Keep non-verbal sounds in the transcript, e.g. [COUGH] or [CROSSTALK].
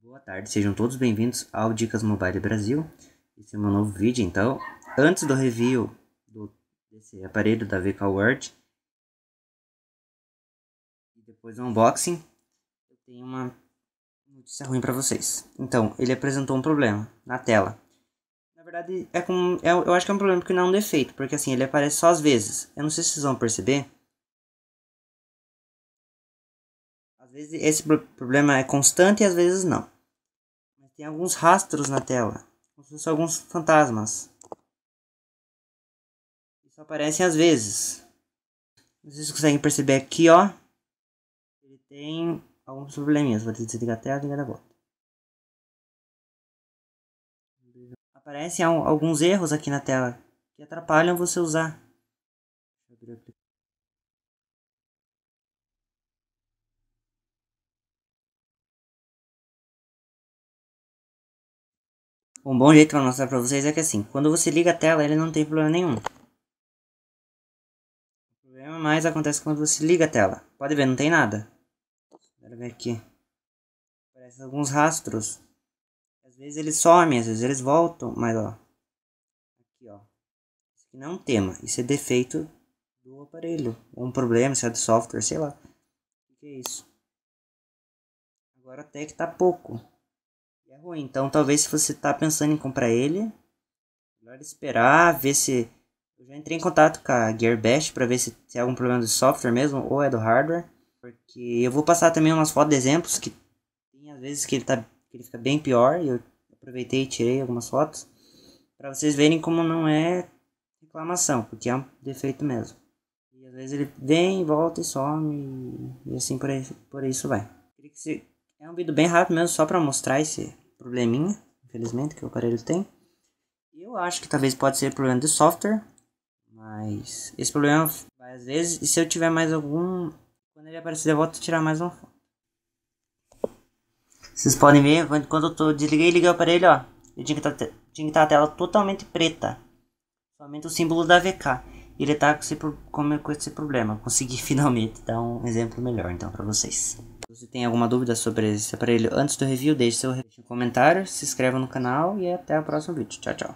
Boa tarde, sejam todos bem-vindos ao Dicas Mobile Brasil. Esse é meu novo vídeo, então, antes do review do, desse aparelho da VK Word e depois do unboxing, eu tenho uma notícia ruim para vocês. Então, ele apresentou um problema na tela. Na verdade, é é, eu acho que é um problema porque não é um defeito, porque assim, ele aparece só às vezes. Eu não sei se vocês vão perceber, Às vezes esse problema é constante e às vezes não. Tem alguns rastros na tela, como se fossem alguns fantasmas. Isso aparecem às vezes. Vocês conseguem perceber aqui, ó. Ele tem alguns probleminhas. Vou desligar a tela e ligar a volta. Aparecem alguns erros aqui na tela que atrapalham você usar. Um bom jeito para mostrar para vocês é que assim, quando você liga a tela, ele não tem problema nenhum. O problema mais acontece quando você liga a tela. Pode ver, não tem nada. Quero ver aqui. parece alguns rastros. Às vezes eles somem, às vezes eles voltam, mas ó. Aqui ó. Isso aqui não é um tema, isso é defeito do aparelho. Ou um problema, se é do software, sei lá. O que é isso? Agora até que tá pouco. E é ruim, então talvez se você tá pensando em comprar ele, melhor esperar, ver se. Eu já entrei em contato com a Gearbest para ver se tem é algum problema do software mesmo ou é do hardware. Porque eu vou passar também umas fotos de exemplos que tem às vezes que ele, tá, que ele fica bem pior e eu aproveitei e tirei algumas fotos para vocês verem como não é reclamação, porque é um defeito mesmo. E às vezes ele vem, volta e some e assim por, aí, por isso vai. Queria que você é um vídeo bem rápido mesmo, só para mostrar esse probleminha, infelizmente, que o aparelho tem. Eu acho que talvez pode ser problema de software, mas esse problema vai às vezes, e se eu tiver mais algum, quando ele aparecer eu volto tirar mais uma foto. Vocês podem ver, quando eu tô, desliguei e liguei o aparelho, ó, eu tinha que estar tá, tá a tela totalmente preta, somente o símbolo da VK ele tá com esse, com esse problema. Consegui [LAUGHS] finalmente dar um exemplo melhor então para vocês. Então, se tem alguma dúvida sobre esse aparelho antes do review, deixe seu review, comentário, se inscreva no canal e até o próximo vídeo. Tchau, tchau.